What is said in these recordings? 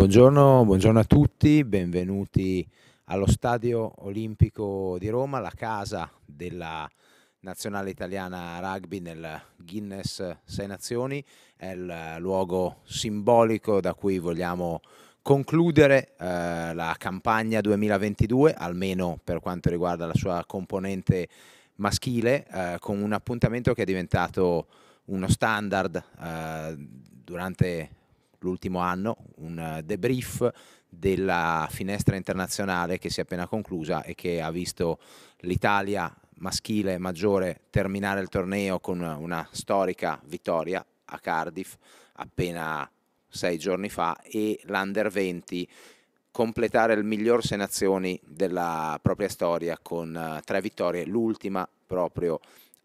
Buongiorno, buongiorno, a tutti, benvenuti allo Stadio Olimpico di Roma, la casa della nazionale italiana rugby nel Guinness Sei Nazioni, è il luogo simbolico da cui vogliamo concludere eh, la campagna 2022, almeno per quanto riguarda la sua componente maschile, eh, con un appuntamento che è diventato uno standard eh, durante l'ultimo anno, un eh, debrief della finestra internazionale che si è appena conclusa e che ha visto l'Italia maschile maggiore terminare il torneo con una storica vittoria a Cardiff appena sei giorni fa e l'Under 20 completare il miglior Sei della propria storia con eh, tre vittorie, l'ultima proprio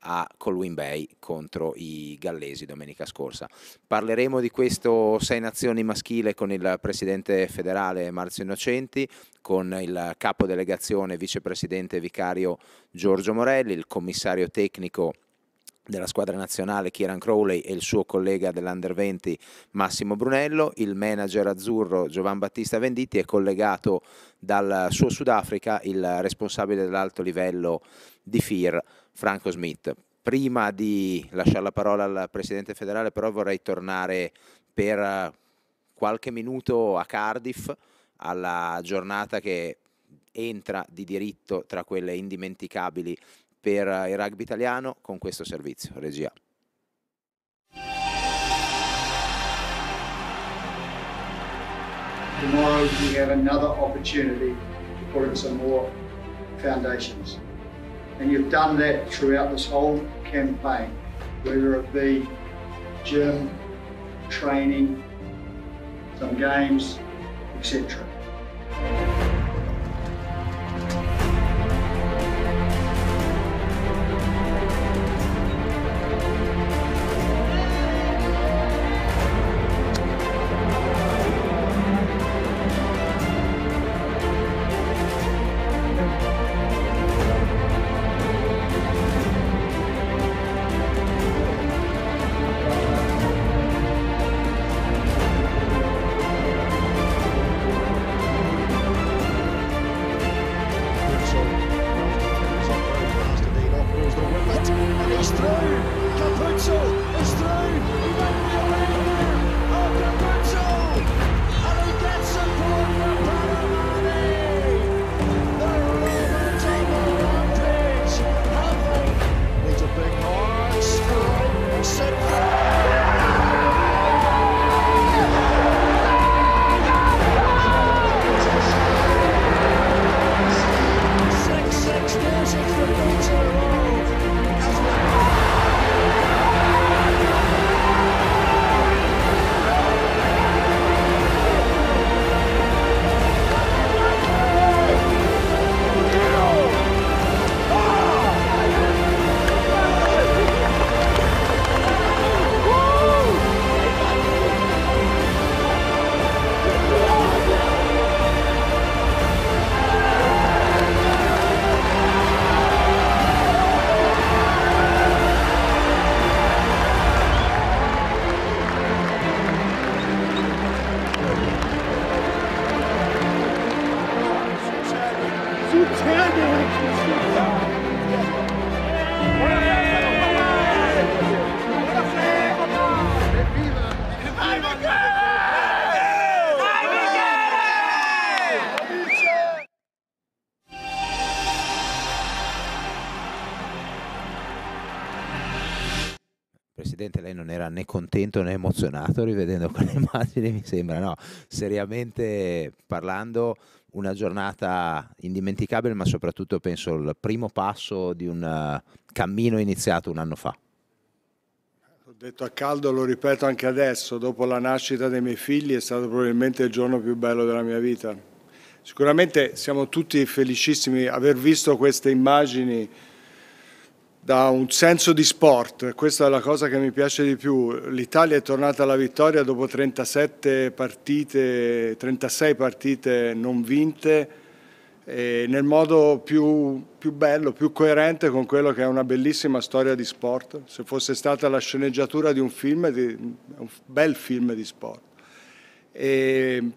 a Colwyn Bay contro i gallesi domenica scorsa. Parleremo di questo Sei Nazioni maschile con il presidente federale Marzio Innocenti, con il capo delegazione vicepresidente vicario Giorgio Morelli, il commissario tecnico della squadra nazionale Kieran Crowley e il suo collega dell'Under 20 Massimo Brunello, il manager azzurro Giovan Battista Venditti è collegato dal suo Sudafrica il responsabile dell'alto livello di FIR Franco Smith. Prima di lasciare la parola al Presidente federale però vorrei tornare per eh, qualche minuto a Cardiff alla giornata che entra di diritto tra quelle indimenticabili per eh, il rugby italiano con questo servizio, regia. Tomorrow we have another opportunity to put in some more foundations. And you've done that throughout this whole campaign, whether it be gym, training, some games, etc. contento né emozionato rivedendo quelle immagini, mi sembra, no, seriamente parlando, una giornata indimenticabile, ma soprattutto penso il primo passo di un eh, cammino iniziato un anno fa. L'ho detto a caldo, lo ripeto anche adesso, dopo la nascita dei miei figli è stato probabilmente il giorno più bello della mia vita. Sicuramente siamo tutti felicissimi di aver visto queste immagini da un senso di sport, questa è la cosa che mi piace di più. L'Italia è tornata alla vittoria dopo 37 partite, 36 partite non vinte nel modo più, più, bello, più coerente con quello che è una bellissima storia di sport. Se fosse stata la sceneggiatura di un film, di, un bel film di sport. E,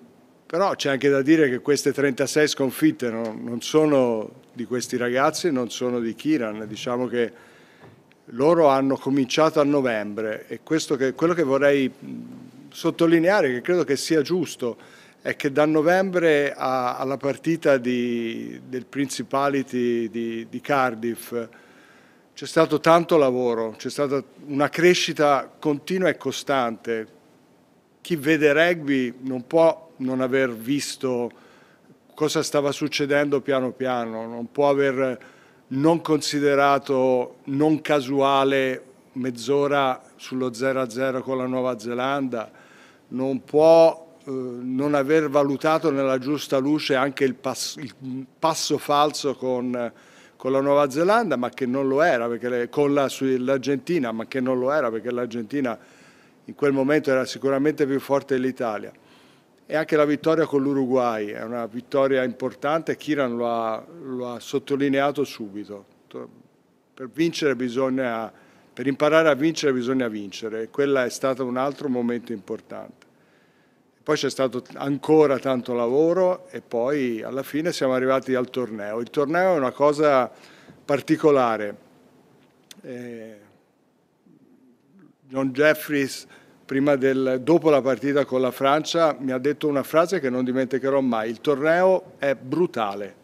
però c'è anche da dire che queste 36 sconfitte non, non sono di questi ragazzi non sono di Kiran, diciamo che loro hanno cominciato a novembre e questo che, quello che vorrei sottolineare, che credo che sia giusto, è che da novembre a, alla partita di, del Principality di, di Cardiff c'è stato tanto lavoro, c'è stata una crescita continua e costante. Chi vede rugby non può non aver visto cosa stava succedendo piano piano, non può aver non considerato non casuale mezz'ora sullo 0-0 con la Nuova Zelanda, non può eh, non aver valutato nella giusta luce anche il, pas il passo falso con, con, la Nuova Zelanda, ma che non lo era, le, con l'Argentina, ma che non lo era perché l'Argentina in quel momento era sicuramente più forte dell'Italia e anche la vittoria con l'Uruguay è una vittoria importante, Kiran lo ha, lo ha sottolineato subito. Per, vincere bisogna, per imparare a vincere bisogna vincere, e quello è stato un altro momento importante. Poi c'è stato ancora tanto lavoro e poi alla fine siamo arrivati al torneo. Il torneo è una cosa particolare. Eh, John Jeffries del, dopo la partita con la Francia, mi ha detto una frase che non dimenticherò mai. Il torneo è brutale,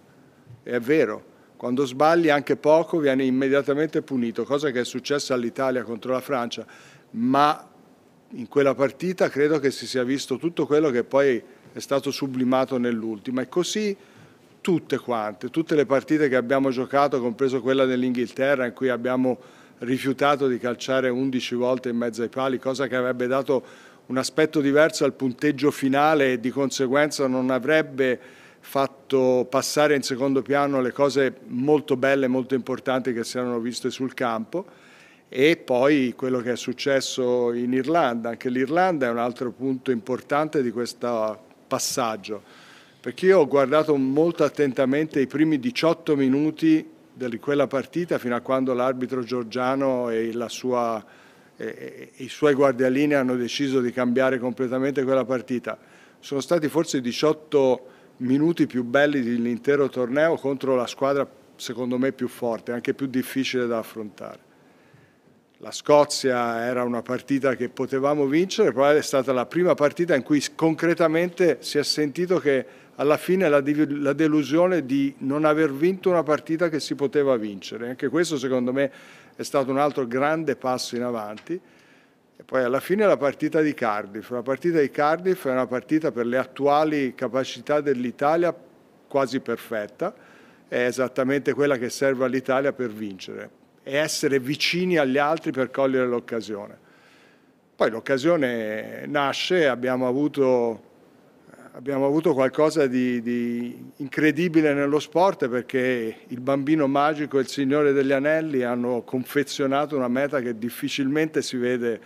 è vero. Quando sbagli anche poco vieni immediatamente punito, cosa che è successa all'Italia contro la Francia, ma in quella partita credo che si sia visto tutto quello che poi è stato sublimato nell'ultima e così tutte quante, tutte le partite che abbiamo giocato, compreso quella dell'Inghilterra in cui abbiamo rifiutato di calciare 11 volte in mezzo ai pali, cosa che avrebbe dato un aspetto diverso al punteggio finale e di conseguenza non avrebbe fatto passare in secondo piano le cose molto belle, molto importanti che si erano viste sul campo e poi quello che è successo in Irlanda. Anche l'Irlanda è un altro punto importante di questo passaggio, perché io ho guardato molto attentamente i primi 18 minuti di quella partita fino a quando l'arbitro Giorgiano e, sua, i suoi guardialini hanno deciso di cambiare completamente quella partita. Sono stati forse i 18 minuti più belli dell'intero torneo contro la squadra secondo me più forte, anche più difficile da affrontare. La Scozia era una partita che potevamo vincere, però è stata la prima partita in cui concretamente si è sentito che alla fine la, la, delusione di non aver vinto una partita che si poteva vincere. Anche questo secondo me è stato un altro grande passo in avanti. E poi alla fine la partita di Cardiff. La partita di Cardiff è una partita per le attuali capacità dell'Italia quasi perfetta, è esattamente quella che serve all'Italia per vincere e essere vicini agli altri per cogliere l'occasione. Poi l'occasione nasce, abbiamo avuto abbiamo avuto qualcosa di, di, incredibile nello sport perché il bambino magico e il signore degli anelli hanno confezionato una meta che difficilmente si vede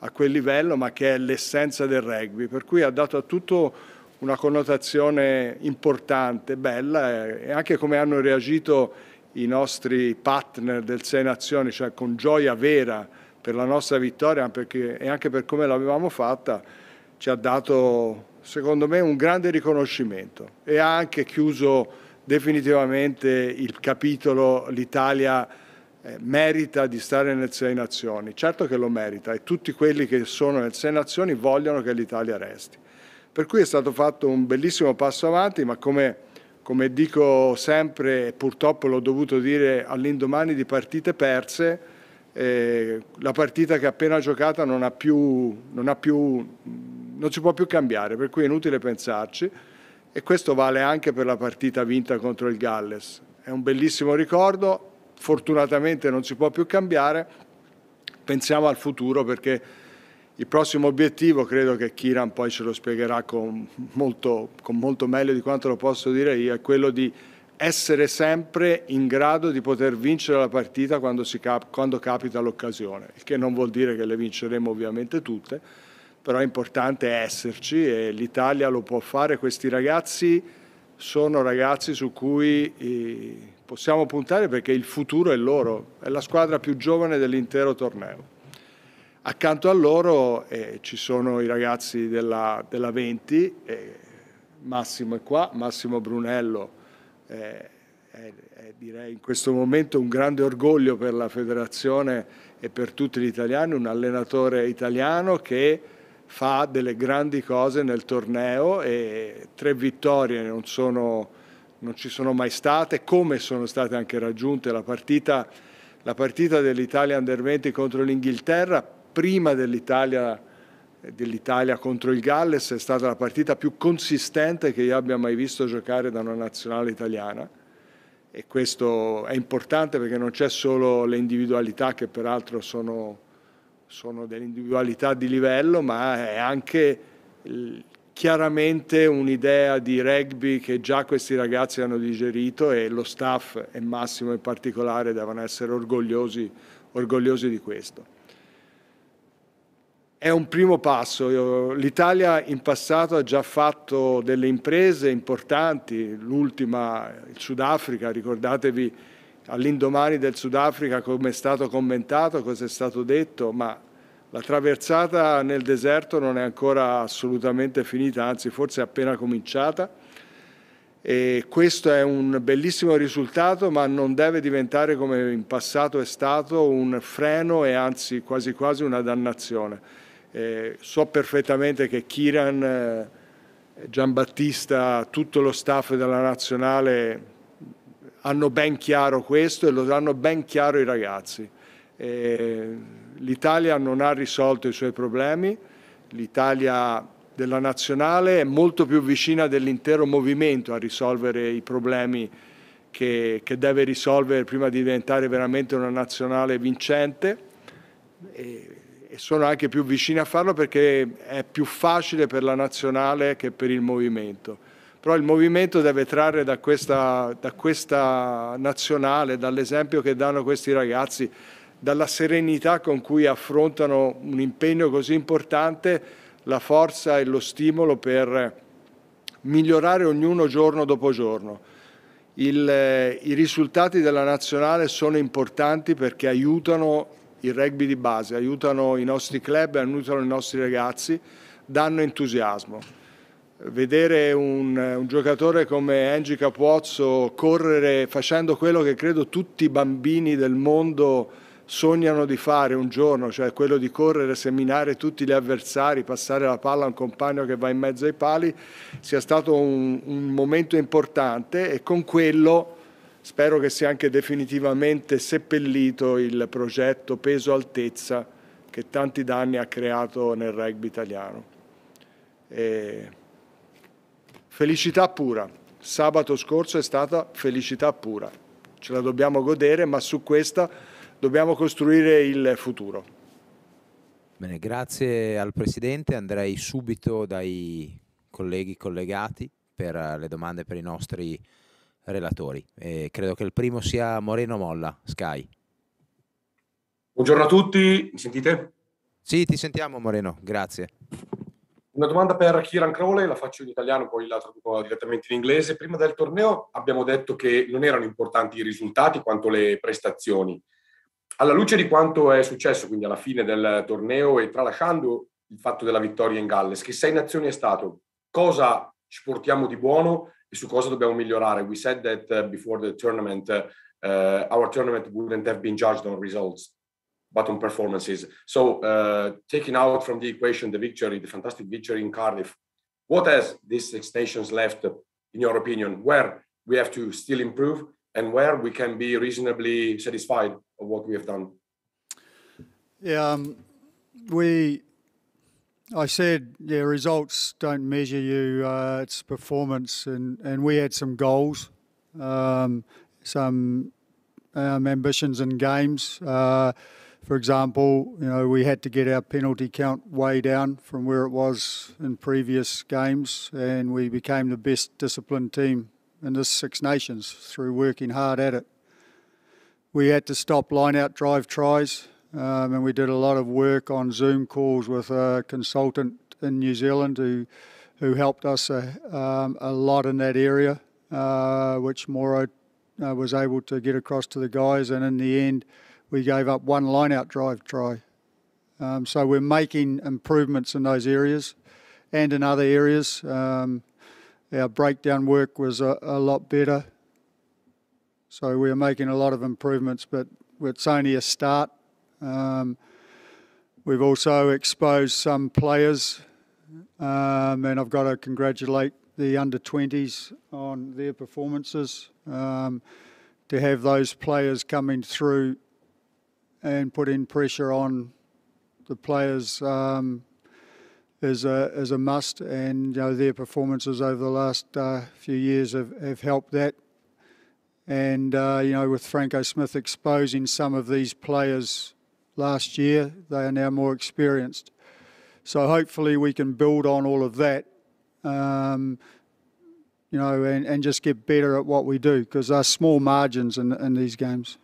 a quel livello ma che è l'essenza del rugby, per cui ha dato a tutto una connotazione importante, bella e anche come hanno reagito i nostri partner del Sei Nazioni, cioè con gioia vera per la nostra vittoria perché, e anche per come l'avevamo fatta, ci ha dato secondo me un grande riconoscimento e ha anche chiuso definitivamente il capitolo l'Italia eh, merita di stare nel sei nazioni. Certo che lo merita e tutti quelli che sono nel sei nazioni vogliono che l'Italia resti. Per cui è stato fatto un bellissimo passo avanti, ma come, come dico sempre, e purtroppo l'ho dovuto dire all'indomani di partite perse, eh, la partita che ha appena giocata non ha più, non ha più non si può più cambiare, per cui è inutile pensarci e questo vale anche per la partita vinta contro il Galles. È un bellissimo ricordo, fortunatamente non si può più cambiare, pensiamo al futuro perché il prossimo obiettivo credo che Kiran poi ce lo spiegherà con molto, con molto meglio di quanto lo posso dire io, è quello di essere sempre in grado di poter vincere la partita quando, cap quando capita l'occasione, il che non vuol dire che le vinceremo ovviamente tutte, però è importante esserci e l'Italia lo può fare. Questi ragazzi sono ragazzi su cui eh, possiamo puntare perché il futuro è loro, è la squadra più giovane dell'intero torneo. Accanto a loro eh, ci sono i ragazzi della, della 20, eh, Massimo è qua, Massimo Brunello eh, è, è, direi in questo momento un grande orgoglio per la federazione e per tutti gli italiani, un allenatore italiano che fa delle grandi cose nel torneo e tre vittorie non, sono, non ci sono mai state, come sono state anche raggiunte la partita, la partita dell'Italia Under 20 contro l'Inghilterra, prima dell'Italia dell contro il Galles è stata la partita più consistente che io abbia mai visto giocare da una nazionale italiana e questo è importante perché non c'è solo le individualità che peraltro sono sono delle individualità di livello, ma è anche chiaramente un'idea di rugby che già questi ragazzi hanno digerito e lo staff e Massimo in particolare devono essere orgogliosi, orgogliosi di questo. È un primo passo, l'Italia in passato ha già fatto delle imprese importanti, l'ultima il Sudafrica, ricordatevi all'indomani del Sudafrica come è stato commentato, cosa è stato detto, ma la traversata nel deserto non è ancora assolutamente finita, anzi forse è appena cominciata. E questo è un bellissimo risultato, ma non deve diventare, come in passato è stato, un freno e anzi quasi quasi una dannazione. Eh, so perfettamente che Kiran, eh, Giambattista, tutto lo staff della nazionale hanno ben chiaro questo e lo hanno ben chiaro i ragazzi. E l'Italia non ha risolto i suoi problemi, l'Italia della nazionale è molto più vicina dell'intero movimento a risolvere i problemi che, che, deve risolvere prima di diventare veramente una nazionale vincente e, e sono anche più vicini a farlo perché è più facile per la nazionale che per il movimento. Però il movimento deve trarre da questa, da questa nazionale, dall'esempio che danno questi ragazzi, dalla serenità con cui affrontano un impegno così importante, la forza e lo stimolo per migliorare ognuno giorno dopo giorno. Il, eh, I risultati della nazionale sono importanti perché aiutano il rugby di base, aiutano i nostri club, aiutano i nostri ragazzi, danno entusiasmo. Vedere un, un giocatore come Angie Capuozzo correre facendo quello che credo tutti i bambini del mondo sognano di fare un giorno, cioè quello di correre, seminare tutti gli avversari, passare la palla a un compagno che va in mezzo ai pali, sia stato un, un momento importante e con quello spero che sia anche definitivamente seppellito il progetto peso-altezza che tanti danni ha creato nel rugby italiano. E... Felicità pura. Sabato scorso è stata felicità pura. Ce la dobbiamo godere, ma su questa dobbiamo costruire il futuro. Bene, grazie al Presidente, andrei subito dai colleghi collegati per eh, le domande per i nostri relatori. Eh, credo che il primo sia Moreno Molla, Sky. Buongiorno a tutti, mi sentite? Sì, ti sentiamo Moreno, grazie. Una domanda per Kiran Crowley, la faccio in italiano, poi la traduco direttamente in inglese. Prima del torneo abbiamo detto che non erano importanti i risultati quanto le prestazioni alla luce di quanto è successo, quindi alla fine del torneo e tralasciando il fatto della vittoria in Galles, che sei nazioni è stato, cosa ci portiamo di buono e su cosa dobbiamo migliorare? We said that uh, before the tournament, uh, our tournament wouldn't have been judged on results, but on performances. So, uh, taking out from the equation the victory, the fantastic victory in Cardiff, what has these Six Nations left, in your opinion, where we have to still improve? and where we can be reasonably satisfied of what we have done? Yeah, um, we. I said, yeah, results don't measure you. Uh, it's performance, and and we had some goals, um, some um, ambitions and games. Uh, for example, you know we had to get our penalty count way down from where it was in previous games, and we became the best disciplined team and this Six Nations through working hard at it. We had to stop line out drive tries um, and we did a lot of work on Zoom calls with a consultant in New Zealand who, who helped us a, uh, um, a lot in that area, uh, which Moro uh, was able to get across to the guys. And in the end, we gave up one line out drive try. Um, so we're making improvements in those areas and in other areas. Um, our breakdown work was a, lot better. So we are making a lot of improvements, but it's only a start. Um, we've also exposed some players, um, and I've got to congratulate the under 20s on their performances. Um, to have those players coming through and putting pressure on the players is a, is a must, and you know, their performances over the last uh, few years have, have helped that. And uh, you know, with Franco Smith exposing some of these players last year, they are now more experienced. So hopefully we can build on all of that, um, you know, and, and just get better at what we do because there are small margins in, in these games.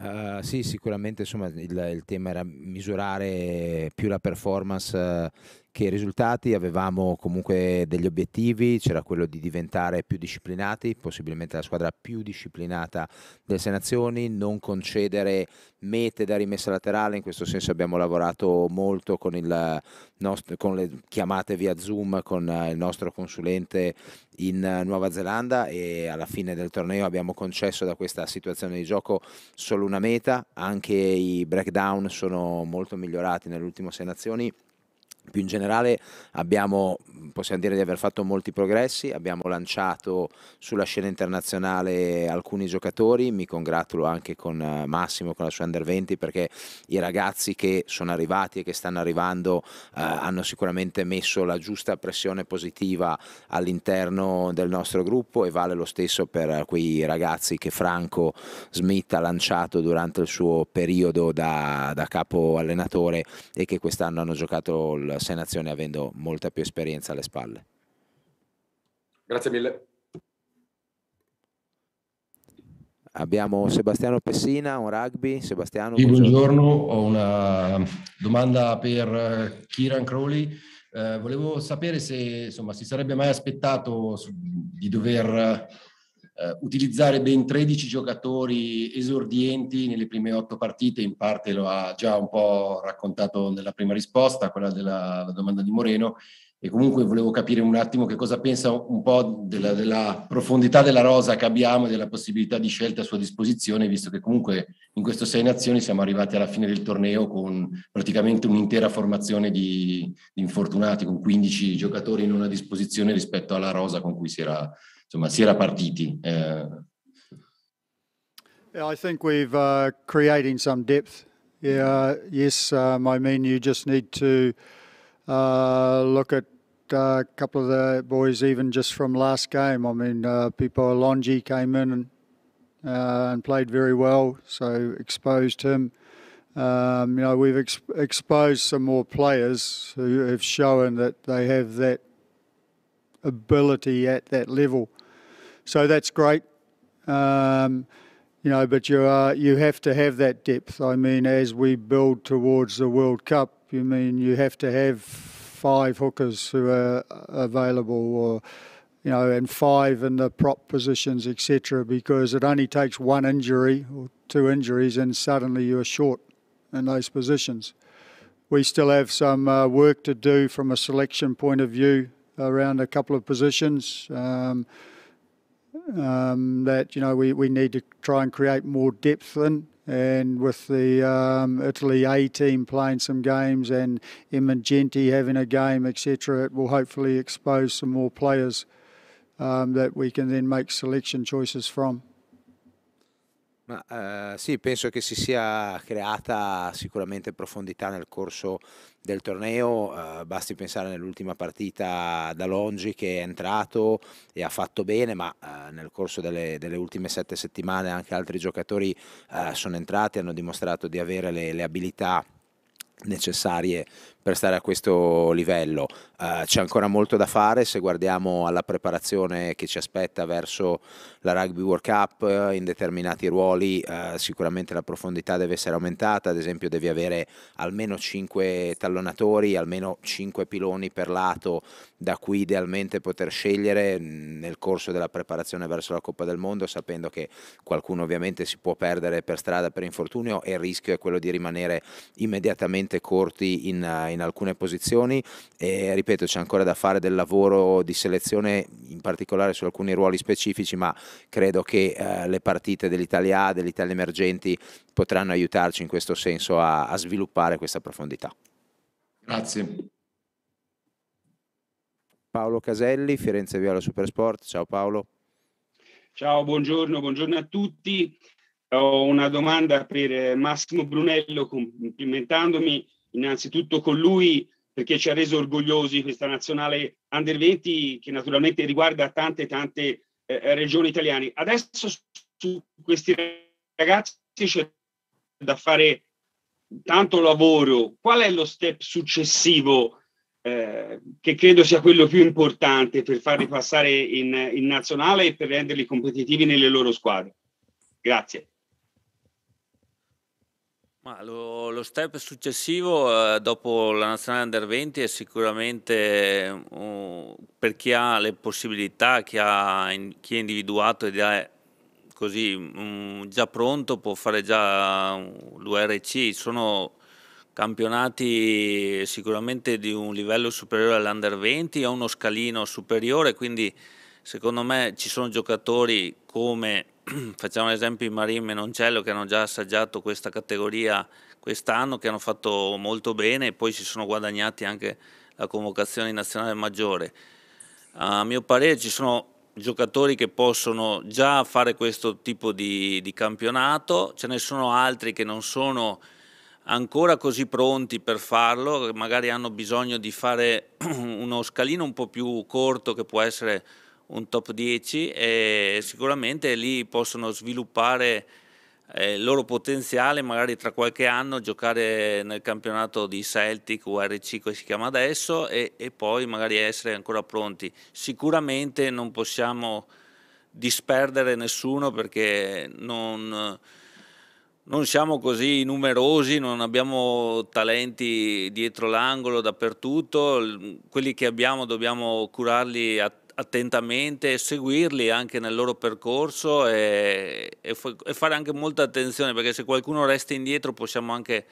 Uh, sì, sicuramente insomma, il, il, tema era misurare più la performance eh, che i risultati avevamo comunque degli obiettivi, c'era quello di diventare più disciplinati, possibilmente la squadra più disciplinata delle sei nazioni, non concedere mete da rimessa laterale, in questo senso abbiamo lavorato molto con, il nostro, con le chiamate via Zoom con il nostro consulente in Nuova Zelanda e alla fine del torneo abbiamo concesso da questa situazione di gioco solo una meta, anche i breakdown sono molto migliorati nell'ultimo sei nazioni. Più in generale abbiamo, possiamo dire di aver fatto molti progressi, abbiamo lanciato sulla scena internazionale alcuni giocatori, mi congratulo anche con eh, Massimo, con la sua Under 20 perché i ragazzi che sono arrivati e che stanno arrivando eh, hanno sicuramente messo la giusta pressione positiva all'interno del nostro gruppo e vale lo stesso per quei ragazzi che Franco Smith ha lanciato durante il suo periodo da, da capo allenatore e che quest'anno hanno giocato il sei nazioni avendo molta più esperienza alle spalle. Grazie mille. Abbiamo Sebastiano Pessina, un rugby. Sebastiano, buongiorno. buongiorno. ho una domanda per eh, Kiran Crowley. Eh, volevo sapere se insomma, si sarebbe mai aspettato di dover eh, utilizzare ben 13 giocatori esordienti nelle prime otto partite, in parte lo ha già un po' raccontato nella prima risposta, quella della domanda di Moreno, e comunque volevo capire un attimo che cosa pensa un po' della, della, profondità della rosa che abbiamo e della possibilità di scelta a sua disposizione, visto che comunque in queste sei nazioni siamo arrivati alla fine del torneo con praticamente un'intera formazione di, di infortunati, con 15 giocatori non a disposizione rispetto alla rosa con cui si era insomma, si era partiti. Eh. Yeah, I think we've uh, creating some depth. Yeah, yes, um, I mean you just need to uh, look at uh, a couple of the boys, even just from last game. I mean, uh, Pipo Alonji came in and, uh, and played very well, so exposed him. Um, you know, we've ex- exposed some more players who have shown that they have that ability at that level. So that's great. Um, you know, but you are you have to have that depth. I mean, as we build towards the World Cup, you mean you have to have five hookers who are available, or you know, and five in the prop positions, etc. Because it only takes one injury or two injuries, and suddenly you are short in those positions. We still have some uh, work to do from a selection point of view around a couple of positions. Um, um, that you know we, we need to try and create more depth in. And with the um, Italy A team playing some games and Emergenti having a game, etc., it will hopefully expose some more players um, that we can then make selection choices from. Ma, eh, sì, penso che si sia creata sicuramente profondità nel corso del torneo, eh, basti pensare nell'ultima partita da Longi che è entrato e ha fatto bene, ma eh, nel corso delle, delle, ultime sette settimane anche altri giocatori eh, sono entrati, hanno dimostrato di avere le, le abilità necessarie per stare a questo livello. Uh, c'è ancora molto da fare se guardiamo alla preparazione che ci aspetta verso la Rugby World Cup eh, in determinati ruoli, uh, sicuramente la profondità deve essere aumentata, ad esempio devi avere almeno 5 tallonatori, almeno 5 piloni per lato da cui idealmente poter scegliere mm, nel corso della preparazione verso la Coppa del Mondo, sapendo che qualcuno ovviamente si può perdere per strada per infortunio e il rischio è quello di rimanere immediatamente corti in, in alcune posizioni e ripeto c'è ancora da fare del lavoro di selezione in particolare su alcuni ruoli specifici ma credo che eh, le partite dell'Italia A, dell'Italia Emergenti potranno aiutarci in questo senso a, a sviluppare questa profondità. Grazie. Paolo Caselli, Firenze Viola Supersport. Ciao Paolo. Ciao, buongiorno, buongiorno a tutti. Ho una domanda per eh, Massimo Brunello, complimentandomi innanzitutto con lui perché ci ha reso orgogliosi questa nazionale under 20 che naturalmente riguarda tante tante eh, eh regioni italiane. Adesso su questi ragazzi c'è da fare tanto lavoro. Qual è lo step successivo eh, che credo sia quello più importante per farli passare in, in nazionale e per renderli competitivi nelle loro squadre? Grazie. Ma lo, lo, step successivo eh, dopo la nazionale under 20 è sicuramente uh, per chi ha le possibilità, chi, ha, in, chi è individuato ed è così um, già pronto, può fare già l'URC. Sono campionati sicuramente di un livello superiore all'under 20, ha uno scalino superiore, quindi Secondo me ci sono giocatori come, facciamo l'esempio, di Marin Menoncello che hanno già assaggiato questa categoria quest'anno, che hanno fatto molto bene e poi si sono guadagnati anche la convocazione in nazionale maggiore. A mio parere ci sono giocatori che possono già fare questo tipo di, di campionato, ce ne sono altri che non sono ancora così pronti per farlo, magari hanno bisogno di fare uno scalino un po' più corto che può essere un top 10 e sicuramente lì possono sviluppare eh, il loro potenziale, magari tra qualche anno giocare nel campionato di Celtic URC che si chiama adesso e, e poi magari essere ancora pronti. Sicuramente non possiamo disperdere nessuno perché non, non siamo così numerosi, non abbiamo talenti dietro l'angolo dappertutto, quelli che abbiamo dobbiamo curarli a attentamente, seguirli anche nel loro percorso e, e, e, fare anche molta attenzione perché se qualcuno resta indietro possiamo anche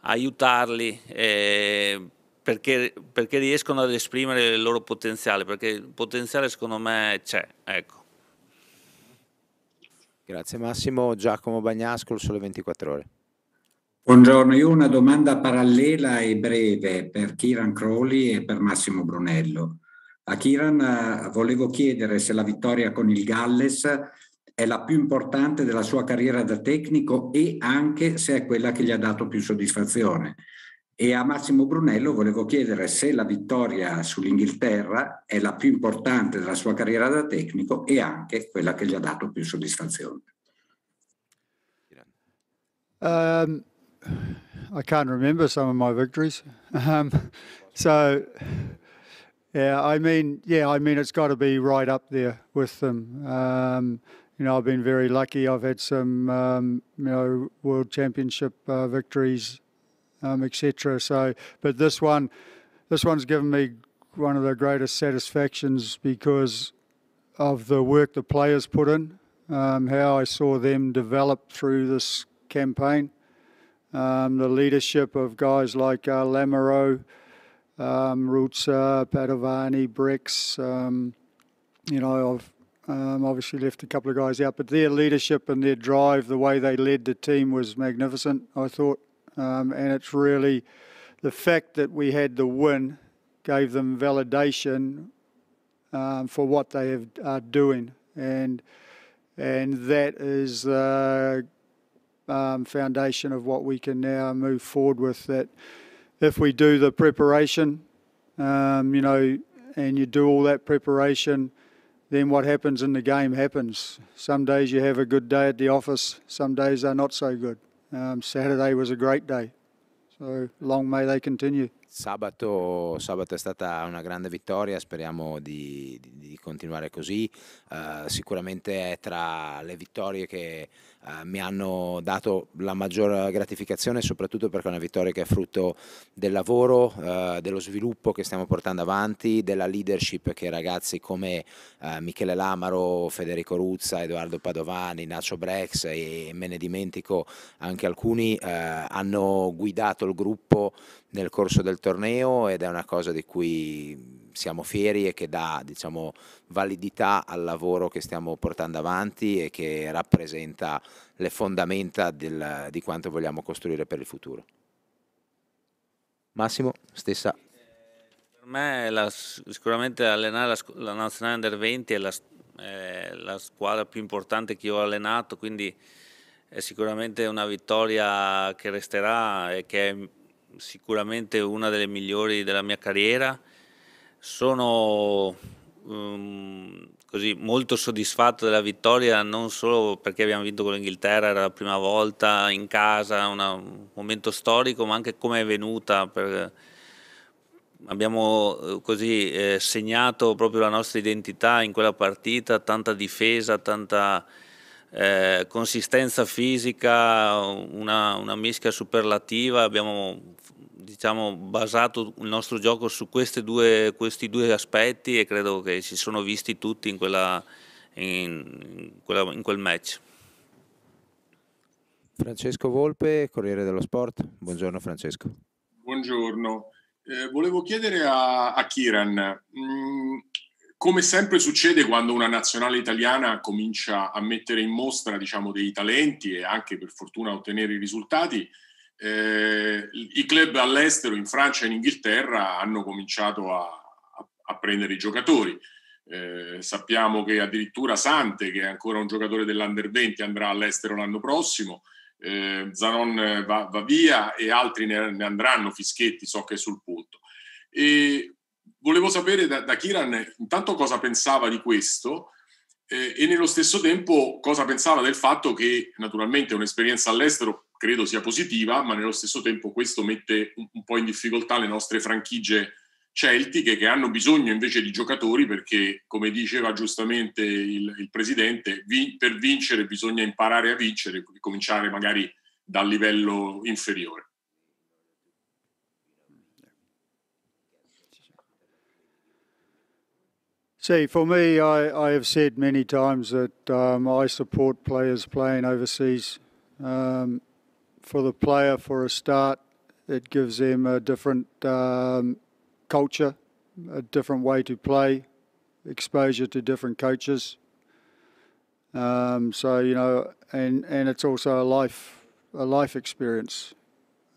aiutarli eh, perché, perché, riescono ad esprimere il loro potenziale, perché il potenziale secondo me c'è. Ecco. Grazie Massimo. Giacomo Bagnasco, il Sole 24 Ore. Buongiorno, io ho una domanda parallela e breve per Kiran Crowley e per Massimo Brunello. A Kiran eh, volevo chiedere se la vittoria con il Galles è la più importante della sua carriera da tecnico e anche se è quella che gli ha dato più soddisfazione. E a Massimo Brunello volevo chiedere se la vittoria sull'Inghilterra è la più importante della sua carriera da tecnico e anche quella che gli ha dato più soddisfazione. Um, I can't remember some of my victories. Um, so Yeah, I mean, yeah, I mean, it's got to be right up there with them. Um, you know, I've been very lucky. I've had some, um, you know, world championship uh, victories, um, etc. So, but this one, this one's given me one of the greatest satisfactions because of the work the players put in, um, how I saw them develop through this campaign, um, the leadership of guys like uh, Lamoureux um, Ruzza, uh, Padovani, Bricks. Um, you know, I've um, obviously left a couple of guys out, but their leadership and their drive, the way they led the team was magnificent, I thought. Um, and it's really the fact that we had the win gave them validation um, for what they have, are doing. And, and that is the uh, um, foundation of what we can now move forward with that – if we do the preparation, um, you know, and you do all that preparation, then what happens in the game happens. Some days you have a good day at the office, some days they're not so good. Um, Saturday was a great day, so long may they continue. Sabato, sabato, è stata una grande vittoria, speriamo di, di, di continuare così. Uh, sicuramente è tra le vittorie che Eh, mi hanno dato la maggior gratificazione soprattutto perché è una vittoria che è frutto del lavoro, eh, dello sviluppo che stiamo portando avanti, della leadership che ragazzi come eh, Michele Lamaro, Federico Ruzza, Edoardo Padovani, Nacho Brex e me ne dimentico anche alcuni eh, hanno guidato il gruppo nel corso del torneo ed è una cosa di cui siamo fieri e che dà diciamo, validità al lavoro che stiamo portando avanti e che rappresenta le fondamenta del, di quanto vogliamo costruire per il futuro. Massimo, stessa. Per me la, sicuramente allenare la, la, nazionale under 20 è la, è la squadra più importante che io ho allenato, quindi è sicuramente una vittoria che resterà e che è sicuramente una delle migliori della mia carriera sono um, così, molto soddisfatto della vittoria, non solo perché abbiamo vinto con l'Inghilterra, era la prima volta in casa, una, un momento storico, ma anche come è venuta. Per, abbiamo eh, così eh, segnato proprio la nostra identità in quella partita, tanta difesa, tanta eh, consistenza fisica, una, una mischia superlativa, abbiamo diciamo, basato il nostro gioco su due, questi due aspetti e credo che si sono visti tutti in, quella, in, quella, in quel match. Francesco Volpe, Corriere dello Sport. Buongiorno Francesco. Buongiorno. Eh, volevo chiedere a, a Kiran, mh, mm, come sempre succede quando una nazionale italiana comincia a mettere in mostra diciamo, dei talenti e anche per fortuna ottenere i risultati, eh, i club all'estero, in Francia e in Inghilterra, hanno cominciato a, a, prendere i giocatori. Eh, sappiamo che addirittura Sante, che è ancora un giocatore dell'Under 20, andrà all'estero l'anno prossimo. Eh, Zanon va, va, via e altri ne, ne, andranno, Fischetti so che è sul punto. E volevo sapere da, da Kiran intanto cosa pensava di questo eh, e nello stesso tempo cosa pensava del fatto che naturalmente un'esperienza all'estero credo sia positiva, ma nello stesso tempo questo mette un, po' in difficoltà le nostre franchigie celtiche che hanno bisogno invece di giocatori perché, come diceva giustamente il, il presidente, vi, per vincere bisogna imparare a vincere, cominciare magari dal livello inferiore. See, for me, I, I have said many times that um, I support players playing overseas. Um, for the player for a start. It gives them a different um, culture, a different way to play, exposure to different coaches. Um, so you know, and and it's also a life a life experience.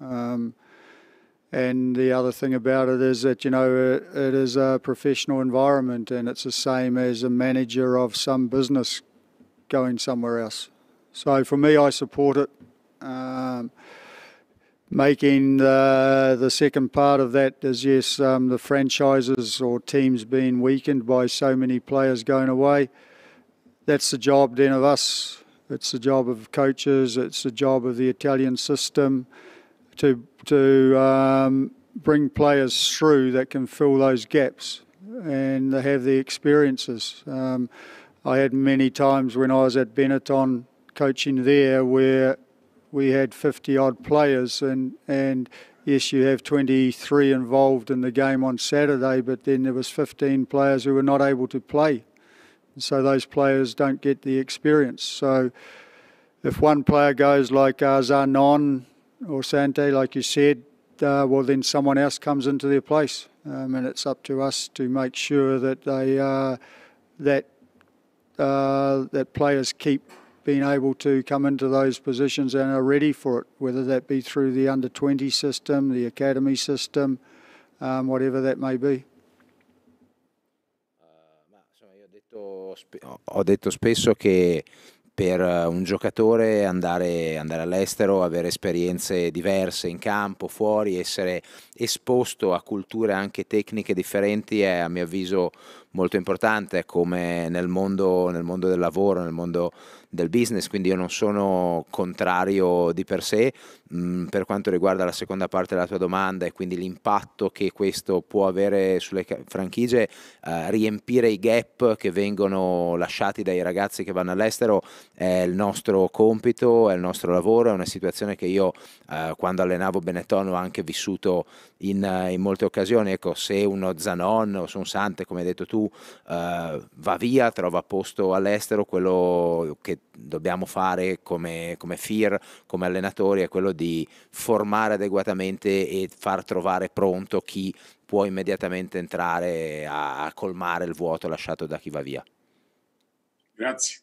Um, and the other thing about it is that you know it, it is a professional environment, and it's the same as a manager of some business going somewhere else. So for me, I support it. Um, making the, the second part of that is yes, um, the franchises or teams being weakened by so many players going away. That's the job then of us. It's the job of coaches. It's the job of the Italian system to to um, bring players through that can fill those gaps and they have the experiences. Um, I had many times when I was at Benetton coaching there where we had 50 odd players, and and yes, you have 23 involved in the game on Saturday, but then there was 15 players who were not able to play, and so those players don't get the experience. So if one player goes like uh, Zanon or Sante, like you said, uh, well then someone else comes into their place, um, and it's up to us to make sure that they uh, that uh, that players keep been able to come into those positions and are ready for it, whether that be through the under 20 system, the academy system, um, whatever that may be. Uh, ho detto spesso che per uh, un giocatore andare, andare all'estero, avere esperienze diverse in campo, fuori, essere esposto a culture anche tecniche differenti è a mio avviso molto importante come nel mondo, nel mondo del lavoro, nel mondo del business, quindi io non sono contrario di per sé. Mh, mm, per quanto riguarda la seconda parte della tua domanda e quindi l'impatto che questo può avere sulle franchigie, eh, riempire i gap che vengono lasciati dai ragazzi che vanno all'estero è il nostro compito, è il nostro lavoro, è una situazione che io eh, quando allenavo Benetton ho anche vissuto in, eh, in molte occasioni. Ecco, se uno Zanon o un Sante, come hai detto tu, eh, va via, trova posto all'estero, quello che dobbiamo fare come, come FIR, come allenatori, è quello di formare adeguatamente e far trovare pronto chi può immediatamente entrare a, a colmare il vuoto lasciato da chi va via. Grazie.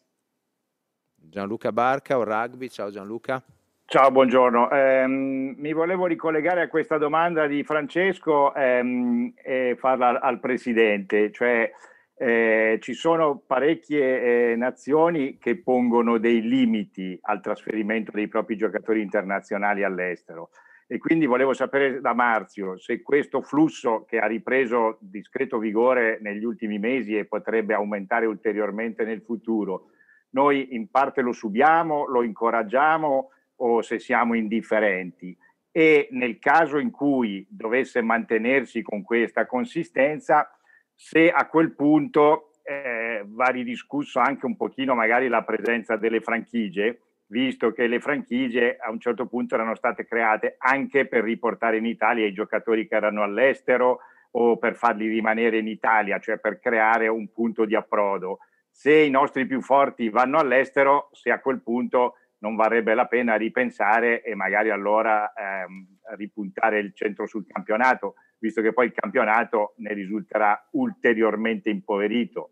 Gianluca Barca, o rugby, ciao Gianluca. Ciao, buongiorno. Eh, mi volevo ricollegare a questa domanda di Francesco ehm, e farla al Presidente, cioè eh, ci sono parecchie eh, nazioni che pongono dei limiti al trasferimento dei propri giocatori internazionali all'estero e quindi volevo sapere da Marzio se questo flusso che ha ripreso discreto vigore negli ultimi mesi e potrebbe aumentare ulteriormente nel futuro, noi in parte lo subiamo, lo incoraggiamo o se siamo indifferenti e nel caso in cui dovesse mantenersi con questa consistenza, se a quel punto eh, va ridiscusso anche un pochino magari la presenza delle franchigie, visto che le franchigie a un certo punto erano state create anche per riportare in Italia i giocatori che erano all'estero o per farli rimanere in Italia, cioè per creare un punto di approdo. Se i nostri più forti vanno all'estero, se a quel punto non varrebbe la pena ripensare e magari allora ehm, ripuntare il centro sul campionato, visto che poi il campionato ne risulterà ulteriormente impoverito.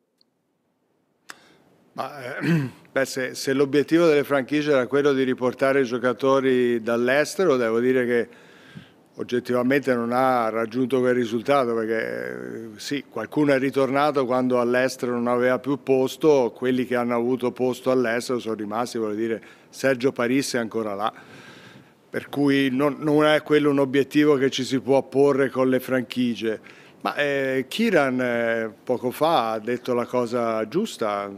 Ma, eh, beh, se, se l'obiettivo delle franchigie era quello di riportare i giocatori dall'estero, devo dire che oggettivamente non ha raggiunto quel risultato perché eh, sì, qualcuno è ritornato quando all'estero non aveva più posto, quelli che hanno avuto posto all'estero sono rimasti, voglio dire, Sergio Parisse è ancora là. Per cui non, non è quello un obiettivo che ci si può porre con le franchigie. Ma eh, Kiran eh, poco fa ha detto la cosa giusta.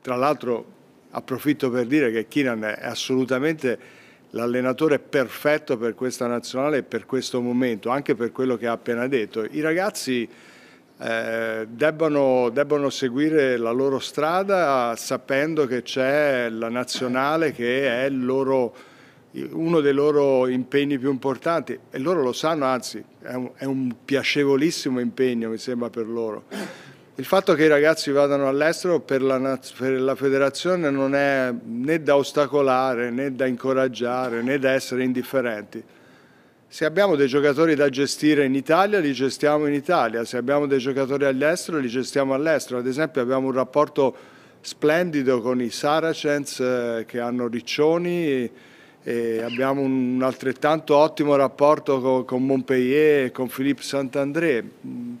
Tra l'altro approfitto per dire che Kiran è assolutamente l'allenatore perfetto per questa nazionale e per questo momento, anche per quello che ha appena detto. I ragazzi eh, debbano, debbano, seguire la loro strada sapendo che c'è la nazionale che è loro, uno dei loro impegni più importanti e loro lo sanno, anzi è un, è un piacevolissimo impegno mi sembra per loro. Il fatto che i ragazzi vadano all'estero per, per la, federazione non è né da ostacolare né da incoraggiare né da essere indifferenti. Se abbiamo dei giocatori da gestire in Italia, li gestiamo in Italia, se abbiamo dei giocatori all'estero, li gestiamo all'estero. Ad esempio abbiamo un rapporto splendido con i Saracens eh, che hanno Riccioni e abbiamo un altrettanto ottimo rapporto con, con Montpellier e con Philippe Sant'André. Mm,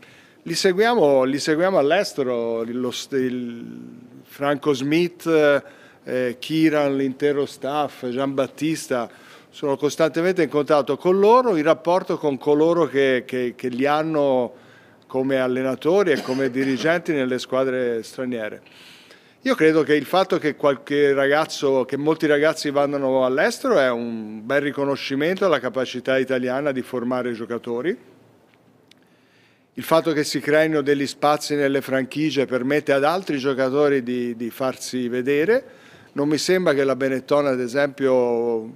li seguiamo, li seguiamo all'estero, Franco Smith, eh, Kiran, l'intero staff, Gian Battista sono costantemente in contatto con loro, in rapporto con coloro che, che, che li hanno come allenatori e come dirigenti nelle squadre straniere. Io credo che il fatto che, ragazzo, che molti ragazzi vadano all'estero è un bel riconoscimento alla capacità italiana di formare i giocatori. Il fatto che si creino degli spazi nelle franchigie permette ad altri giocatori di, di farsi vedere non mi sembra che la Benettona, ad esempio,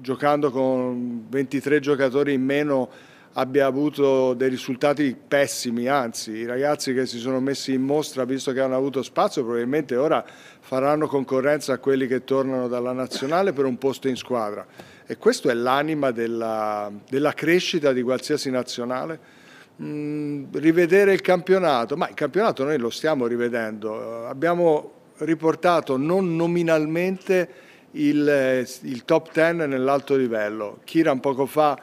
giocando con 23 giocatori in meno, abbia avuto dei risultati pessimi, anzi i ragazzi che si sono messi in mostra visto che hanno avuto spazio probabilmente ora faranno concorrenza a quelli che tornano dalla nazionale per un posto in squadra e questo è l'anima della, della, crescita di qualsiasi nazionale. Mm, rivedere il campionato, ma il campionato noi lo stiamo rivedendo, abbiamo riportato non nominalmente il, eh, il top 10 nell'alto livello. Kiran poco fa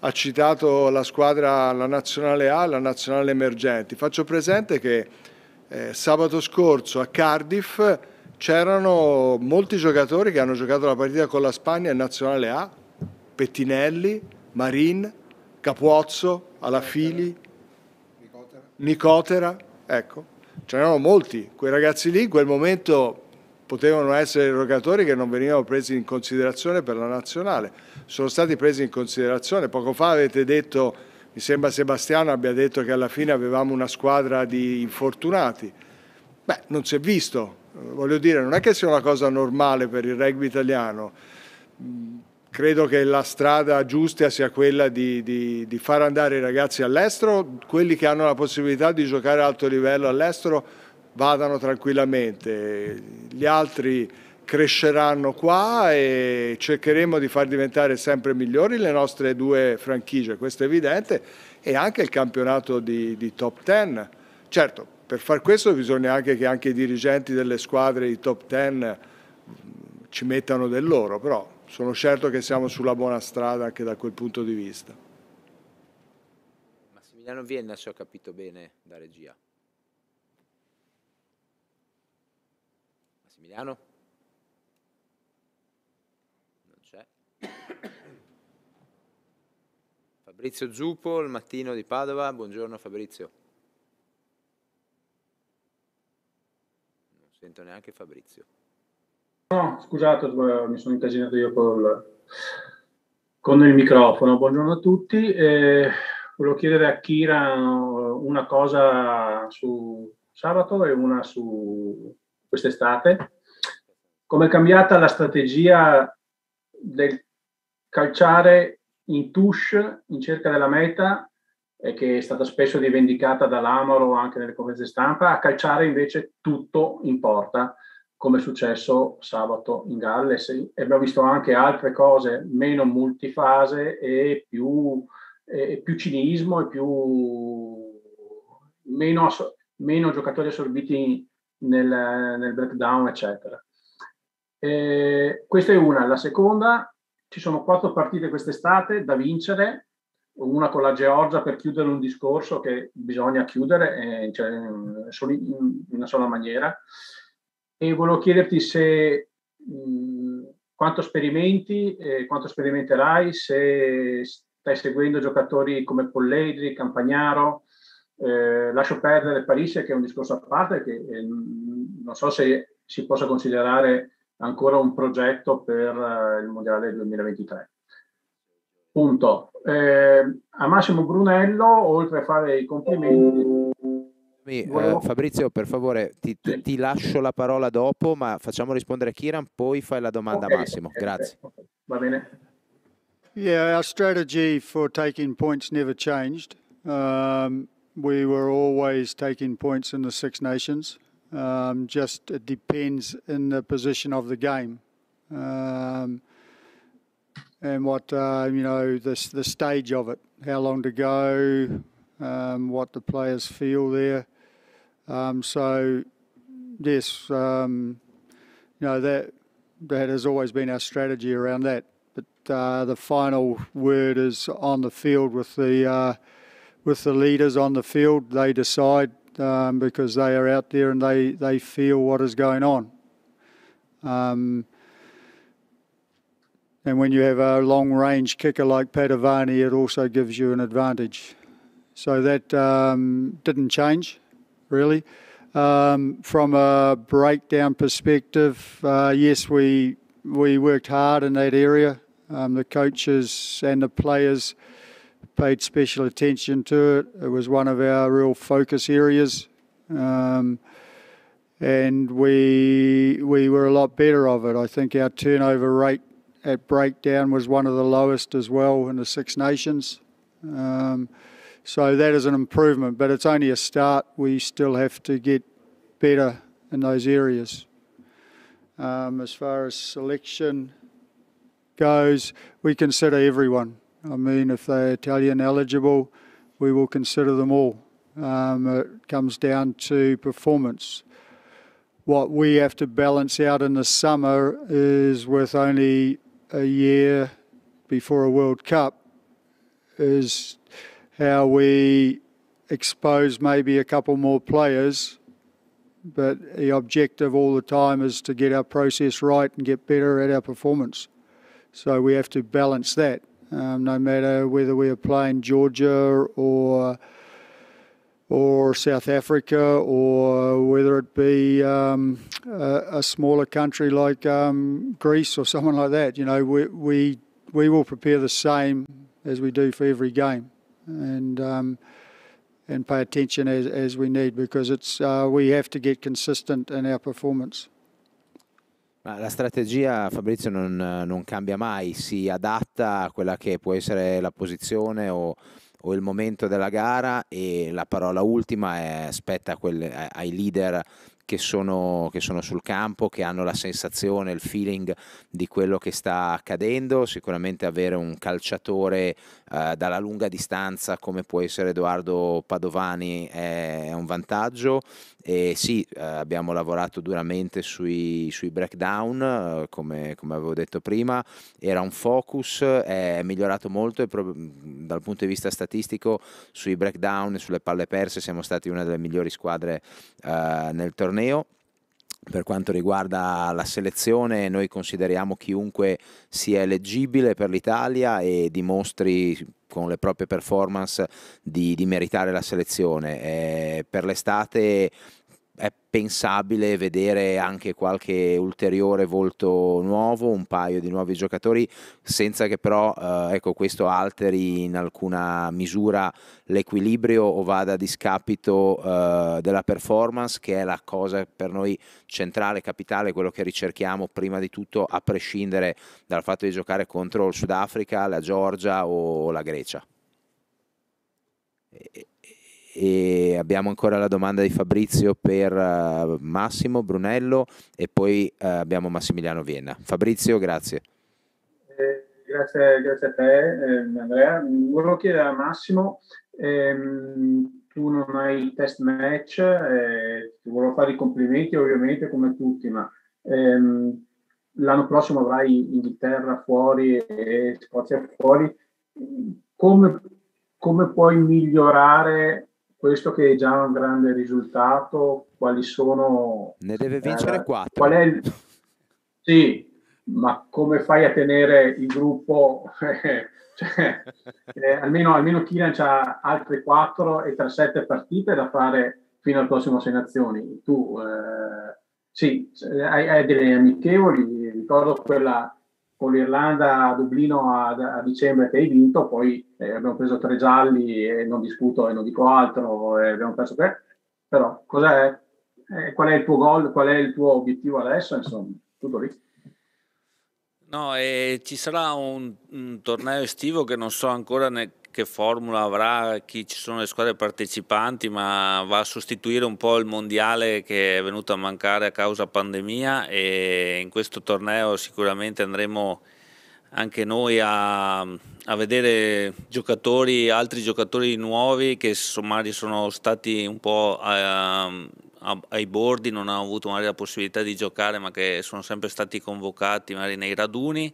ha citato la squadra, la nazionale A, la nazionale emergenti. Faccio presente che eh, sabato scorso a Cardiff c'erano molti giocatori che hanno giocato la partita con la Spagna in nazionale A, Pettinelli, Marin, Capuozzo, Alafili, Nicotera. Nicotera. Ecco, c'erano molti, quei ragazzi lì in quel momento potevano essere erogatori che non venivano presi in considerazione per la nazionale, sono stati presi in considerazione, poco fa avete detto, mi sembra Sebastiano abbia detto che alla fine avevamo una squadra di infortunati, beh non si è visto, eh, voglio dire non è che sia una cosa normale per il rugby italiano, Credo che la strada giusta sia quella di, di, di far andare i ragazzi all'estero, quelli che hanno la possibilità di giocare a alto livello all'estero vadano tranquillamente, gli altri cresceranno qua e cercheremo di far diventare sempre migliori le nostre due franchigie, questo è evidente, e anche il campionato di, di top 10. Certo, per far questo bisogna anche che anche i dirigenti delle squadre di top 10 mm, ci mettano del loro, però sono certo che siamo sulla buona strada anche da quel punto di vista. Massimiliano Vienna, se ho capito bene, da regia. Massimiliano? Non c'è. Fabrizio Zuppo, il mattino di Padova. Buongiorno Fabrizio. Non sento neanche Fabrizio. No, scusate, mi sono incasinato io col, con il microfono. Buongiorno a tutti. Eh, volevo chiedere a Kira uh, una cosa su sabato e una su quest'estate. Come è cambiata la strategia del calciare in touche in cerca della meta e che è stata spesso rivendicata dall'Amaro anche nelle conferenze stampa, a calciare invece tutto in porta? come è successo sabato in Galles. E abbiamo visto anche altre cose meno multifase e più, e più cinismo e più, meno, meno, giocatori assorbiti nel, nel breakdown, eccetera. E questa è una. La seconda, ci sono quattro partite quest'estate da vincere, una con la Georgia per chiudere un discorso che bisogna chiudere eh, cioè, in, in una sola maniera e volevo chiederti se mh, quanto sperimenti, eh, quanto sperimenterai, se stai seguendo giocatori come Polledri, Campagnaro, eh, lascio perdere Parisse che è un discorso a parte che eh, non so se si possa considerare ancora un progetto per eh, il Mondiale 2023. Punto. Eh, a Massimo Brunello, oltre a fare i complimenti, Scusami eh, Fabrizio, per favore, ti, sì. ti, lascio la parola dopo, ma facciamo rispondere a Kiran, poi fai la domanda okay. a Massimo. Grazie. Va bene. Yeah, our strategy for taking points never changed. Um, we were always taking points in the Six Nations. Um, just it depends in the position of the game. Um, and what uh, you know the the stage of it, how long to go, um, what the players feel there. Um, so, yes, um, you know, that, that has always been our strategy around that. But uh, the final word is on the field with the, uh, with the leaders on the field. They decide um, because they are out there and they, they feel what is going on. Um, and when you have a long range kicker like Patavani, it also gives you an advantage. So that um, didn't change really. Um, from a breakdown perspective, uh, yes, we we worked hard in that area. Um, the coaches and the players paid special attention to it. It was one of our real focus areas, um, and we we were a lot better of it. I think our turnover rate at breakdown was one of the lowest as well in the Six Nations. So that is an improvement, but it's only a start. We still have to get better in those areas. Um, as far as selection goes, we consider everyone. I mean, if they're Italian eligible, we will consider them all. Um, it comes down to performance. What we have to balance out in the summer is with only a year before a World Cup is how we expose maybe a couple more players. But the objective all the time is to get our process right and get better at our performance. So we have to balance that, um, no matter whether we are playing Georgia or or South Africa, or whether it be um, a, a, smaller country like um, Greece or someone like that. You know, we, we, we will prepare the same as we do for every game. and um, and pay attention as, as we need because it's uh, we have to get consistent in our performance. La strategia Fabrizio non, non, cambia mai, si adatta a quella che può essere la posizione o, o il momento della gara e la parola ultima è, spetta quelle, ai leader che sono, che sono sul campo, che hanno la sensazione, il feeling di quello che sta accadendo, sicuramente avere un calciatore eh, dalla lunga distanza come può essere Edoardo Padovani è, un vantaggio e sì, eh, abbiamo lavorato duramente sui, sui breakdown, eh, come, come, avevo detto prima, era un focus, è migliorato molto e pro- dal punto di vista statistico sui breakdown e sulle palle perse siamo stati una delle migliori squadre eh, nel torneo torneo. Per quanto riguarda la selezione, noi consideriamo chiunque sia eleggibile per l'Italia e dimostri con le proprie performance di, di meritare la selezione. Eh, per l'estate è pensabile vedere anche qualche ulteriore volto nuovo, un paio di nuovi giocatori, senza che però eh, ecco, questo alteri in alcuna misura l'equilibrio o vada a discapito eh, della performance, che è la cosa per noi centrale, capitale, quello che ricerchiamo prima di tutto, a prescindere dal fatto di giocare contro il Sudafrica, la Georgia o la Grecia. E, e abbiamo ancora la domanda di Fabrizio per eh, Massimo Brunello e poi eh, abbiamo Massimiliano Vienna. Fabrizio, grazie. Eh, grazie, grazie, a te eh, Andrea. Volevo chiedere a Massimo, ehm, tu non hai il test match, eh, ti volevo fare i complimenti ovviamente come tutti, ma ehm, l'anno prossimo avrai Inghilterra fuori e Scozia fuori. Come come puoi migliorare questo che è già un grande risultato, quali sono... Ne deve vincere eh, quattro. Qual è il... Sì, ma come fai a tenere il gruppo? cioè, eh, almeno, almeno Kiran ha altre 4 e 3-7 partite da fare fino al prossimo 6 Nazioni. Tu eh, sì, hai, hai, delle amichevoli, ricordo quella con l'Irlanda a Dublino a, a dicembre che hai vinto, poi eh, abbiamo preso tre gialli e non discuto e non dico altro, e eh, abbiamo perso tre. Però cos'è? Eh, qual è il tuo goal? Qual è il tuo obiettivo adesso? Insomma, tutto lì. No, e eh, ci sarà un, un, torneo estivo che non so ancora ne, che formula avrà, chi ci sono le squadre partecipanti, ma va a sostituire un po' il mondiale che è venuto a mancare a causa pandemia e in questo torneo sicuramente andremo anche noi a, a vedere giocatori, altri giocatori nuovi che sommari sono stati un po' a, ehm, a, ai bordi, non hanno avuto magari la possibilità di giocare ma che sono sempre stati convocati magari nei raduni.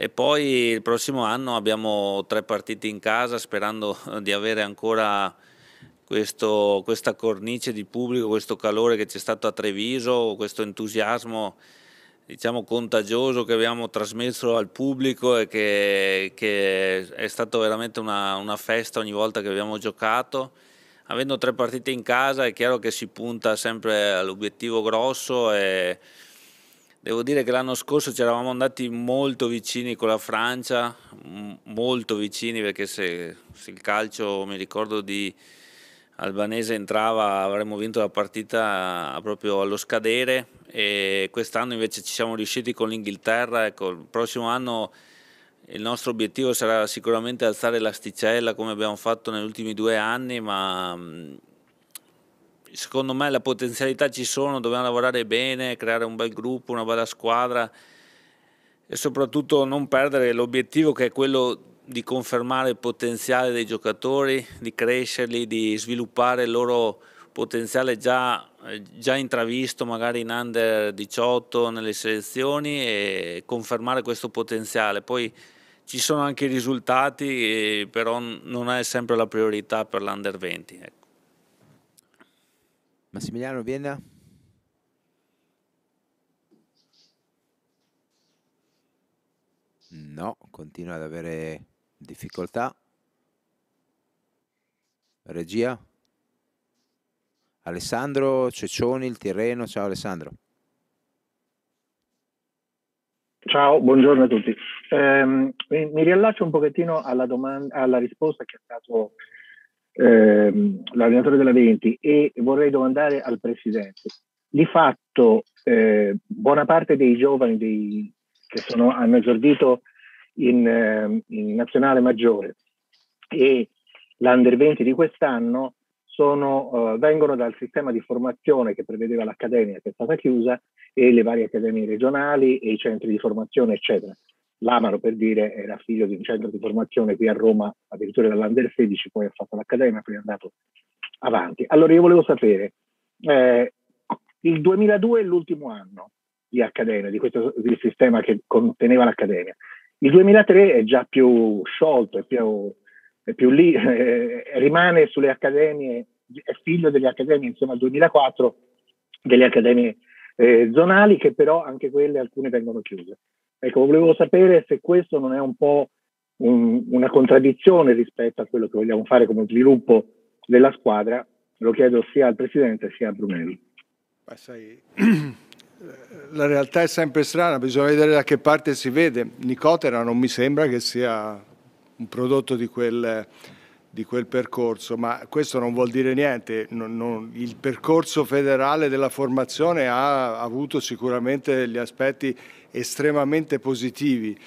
E poi il prossimo anno abbiamo tre partite in casa sperando di avere ancora questo, questa cornice di pubblico, questo calore che c'è stato a Treviso, questo entusiasmo diciamo, contagioso che abbiamo trasmesso al pubblico e che, che è stata veramente una, una festa ogni volta che abbiamo giocato. Avendo tre partite in casa è chiaro che si punta sempre all'obiettivo grosso e Devo dire che l'anno scorso ci eravamo andati molto vicini con la Francia, molto vicini perché se, se, il calcio, mi ricordo di Albanese entrava avremmo vinto la partita proprio allo scadere e quest'anno invece ci siamo riusciti con l'Inghilterra, ecco, il prossimo anno il nostro obiettivo sarà sicuramente alzare l'asticella come abbiamo fatto negli ultimi due anni, ma secondo me le potenzialità ci sono, dobbiamo lavorare bene, creare un bel gruppo, una bella squadra e soprattutto non perdere l'obiettivo che è quello di confermare il potenziale dei giocatori, di crescerli, di sviluppare il loro potenziale già, già intravisto magari in under 18 nelle selezioni e confermare questo potenziale. Poi ci sono anche i risultati, eh, però non è sempre la priorità per l'under 20. Ecco. Massimiliano Vienna. No, continua ad avere difficoltà. Regia. Alessandro Ceccioni, il Tirreno. Ciao Alessandro. Ciao, buongiorno a tutti. Eh, mi riallaccio un pochettino alla, domanda, alla risposta che ha dato ehm, l'allenatore della 20 e vorrei domandare al presidente, di fatto eh, buona parte dei giovani dei, che sono, hanno esordito in, ehm, in, nazionale maggiore e l'under 20 di quest'anno sono, eh, vengono dal sistema di formazione che prevedeva l'accademia che è stata chiusa e le varie accademie regionali e i centri di formazione eccetera. Lamaro per dire era figlio di un centro di formazione qui a Roma, addirittura dall'Under 16, poi ha fatto l'Accademia, poi è andato avanti. Allora io volevo sapere, eh, il 2002 è l'ultimo anno di Accademia, di questo di sistema che conteneva l'Accademia. Il 2003 è già più sciolto, è più, è più lì, eh, rimane sulle accademie, è figlio delle accademie insieme al 2004, delle accademie eh, zonali che però anche quelle alcune vengono chiuse. Ecco, volevo sapere se questo non è un po' un, una contraddizione rispetto a quello che vogliamo fare come sviluppo della squadra. Lo chiedo sia al Presidente sia a Brunelli. Ma sai, la realtà è sempre strana, bisogna vedere da che parte si vede. Nicotera non mi sembra che sia un prodotto di quel di quel percorso, ma questo non vuol dire niente. Non, non, il percorso federale della formazione ha avuto sicuramente gli aspetti estremamente positivi.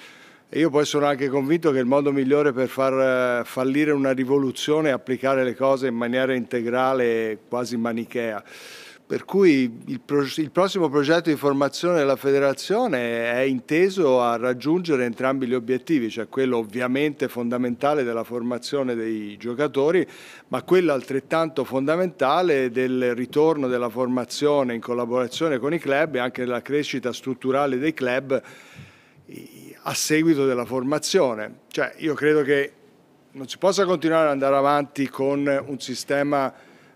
E io poi sono anche convinto che il modo migliore per far eh, fallire una rivoluzione è applicare le cose in maniera integrale, quasi manichea. Per cui il, pro- il, prossimo progetto di formazione della federazione è inteso a raggiungere entrambi gli obiettivi, cioè quello ovviamente fondamentale della formazione dei giocatori, ma quello altrettanto fondamentale del ritorno della formazione in collaborazione con i club e anche della crescita strutturale dei club a seguito della formazione. Cioè io credo che non si possa continuare ad andare avanti con un sistema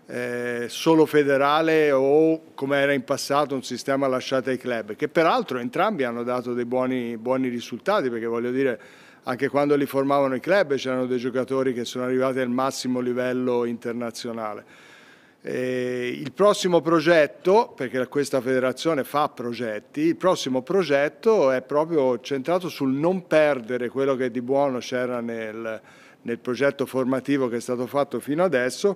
eh, solo federale o come era in passato un sistema lasciato ai club, che peraltro entrambi hanno dato dei buoni, buoni risultati perché voglio dire anche quando li formavano i club c'erano dei giocatori che sono arrivati al massimo livello internazionale. Eh, il prossimo progetto, perché questa federazione fa progetti, il prossimo progetto è proprio centrato sul non perdere quello che di buono c'era nel, nel progetto formativo che è stato fatto fino adesso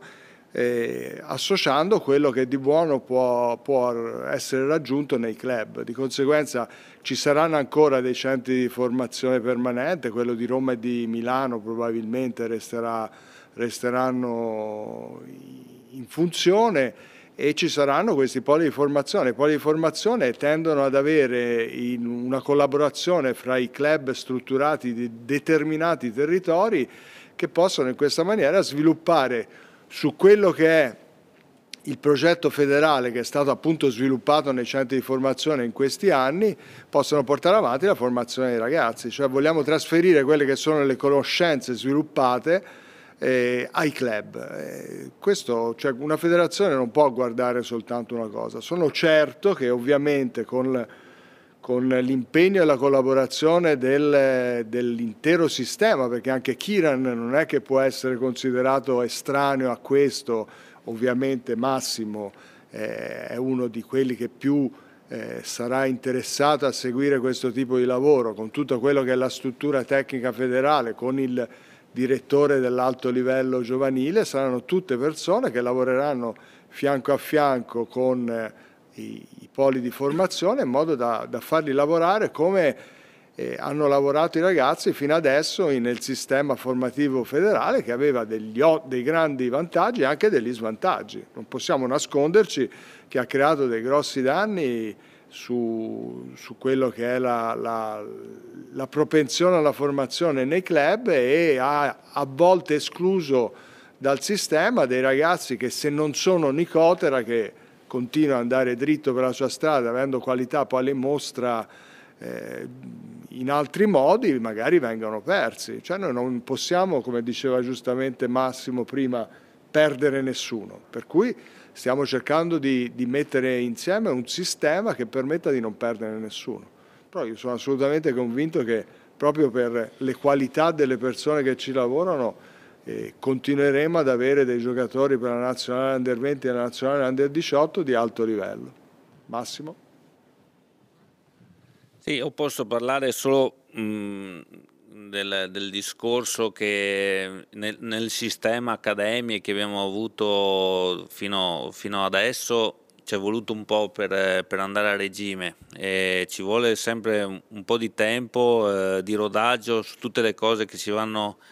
eh, associando quello che di buono può, può, essere raggiunto nei club. Di conseguenza ci saranno ancora dei centri di formazione permanente, quello di Roma e di Milano probabilmente resterà, resteranno in funzione e ci saranno questi poli di formazione. I poli di formazione tendono ad avere una collaborazione fra i club strutturati di determinati territori che possono in questa maniera sviluppare su quello che è il progetto federale che è stato appunto sviluppato nei centri di formazione in questi anni possono portare avanti la formazione dei ragazzi, cioè vogliamo trasferire quelle che sono le conoscenze sviluppate eh, ai club. Eh, questo, cioè, una federazione non può guardare soltanto una cosa, sono certo che ovviamente con con l'impegno e la collaborazione del, dell'intero sistema, perché anche Kiran non è che può essere considerato estraneo a questo, ovviamente Massimo eh, è uno di quelli che più eh, sarà interessato a seguire questo tipo di lavoro, con tutto quello che è la struttura tecnica federale, con il direttore dell'alto livello giovanile, saranno tutte persone che lavoreranno fianco a fianco con... Eh, i, i poli di formazione in modo da, da farli lavorare come eh, hanno lavorato i ragazzi fino adesso nel sistema formativo federale che aveva degli, dei grandi vantaggi e anche degli svantaggi. Non possiamo nasconderci che ha creato dei grossi danni su, su, quello che è la, la, la, propensione alla formazione nei club e ha a volte escluso dal sistema dei ragazzi che se non sono Nicotera che continua ad andare dritto per la sua strada, avendo qualità poi le mostra eh, in altri modi, magari vengono persi. Cioè noi non possiamo, come diceva giustamente Massimo prima, perdere nessuno. Per cui stiamo cercando di, di mettere insieme un sistema che permetta di non perdere nessuno. Però io sono assolutamente convinto che proprio per le qualità delle persone che ci lavorano, e continueremo ad avere dei giocatori per la nazionale under 20 e la nazionale under 18 di alto livello. Massimo? Sì, io posso parlare solo mh, del, del, discorso che nel, nel, sistema accademia che abbiamo avuto fino, fino adesso ci è voluto un po' per, per andare a regime e ci vuole sempre un, un po' di tempo eh, di rodaggio su tutte le cose che si vanno a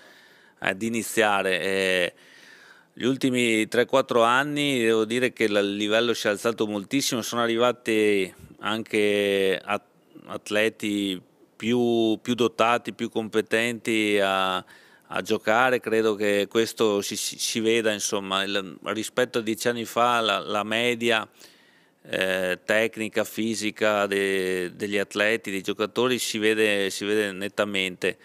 eh, di iniziare. E gli ultimi 3-4 anni devo dire che il livello si è alzato moltissimo, sono arrivati anche atleti più, più dotati, più competenti a, a, giocare, credo che questo si, si veda, insomma, il, rispetto a dieci anni fa la, la media eh, tecnica, fisica de, degli atleti, dei giocatori si vede, si vede nettamente.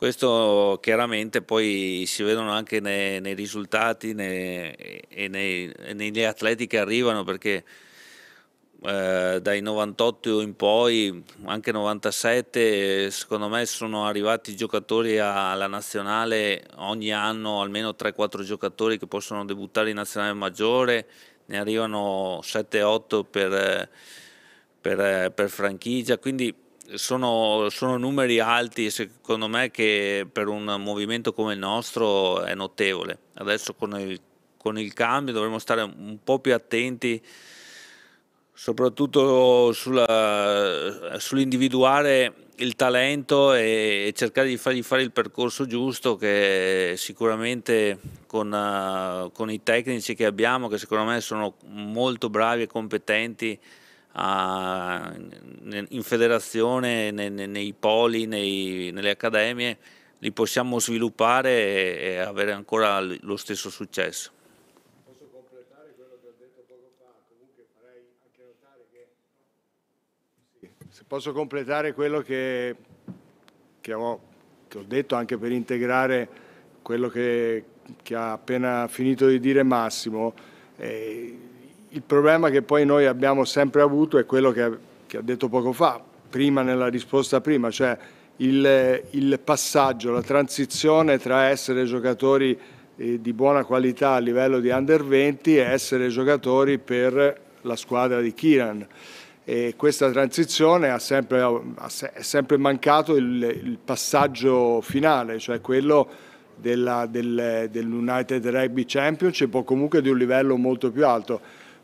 Questo chiaramente poi si vedono anche nei, nei risultati nei, e, nei, e, negli atleti che arrivano perché eh, dai 98 in poi, anche 97, secondo me sono arrivati giocatori alla nazionale ogni anno, almeno 3-4 giocatori che possono debuttare in nazionale maggiore, ne arrivano 7-8 per, per, per franchigia, quindi sono, sono, numeri alti secondo me che per un movimento come il nostro è notevole. Adesso con il, con il cambio dovremo stare un po' più attenti soprattutto sull'individuare il talento e, e, cercare di fargli fare il percorso giusto che sicuramente con, uh, con i tecnici che abbiamo, che secondo me sono molto bravi e competenti, a, in federazione, nei, nei poli, nei, nelle accademie, li possiamo sviluppare e, e avere ancora lo stesso successo. Posso completare quello che ho detto anche che, ho, che ho detto anche per integrare quello che, che, ha appena finito di dire Massimo, eh, il problema che poi noi abbiamo sempre avuto è quello che, che ha detto poco fa, prima nella risposta prima, cioè il, il passaggio, la transizione tra essere giocatori eh, di buona qualità a livello di under 20 e essere giocatori per la squadra di Kiran. E questa transizione ha sempre, è sempre mancato il, il, passaggio finale, cioè quello dell'United del, dell Rugby Championship o comunque di un livello molto più alto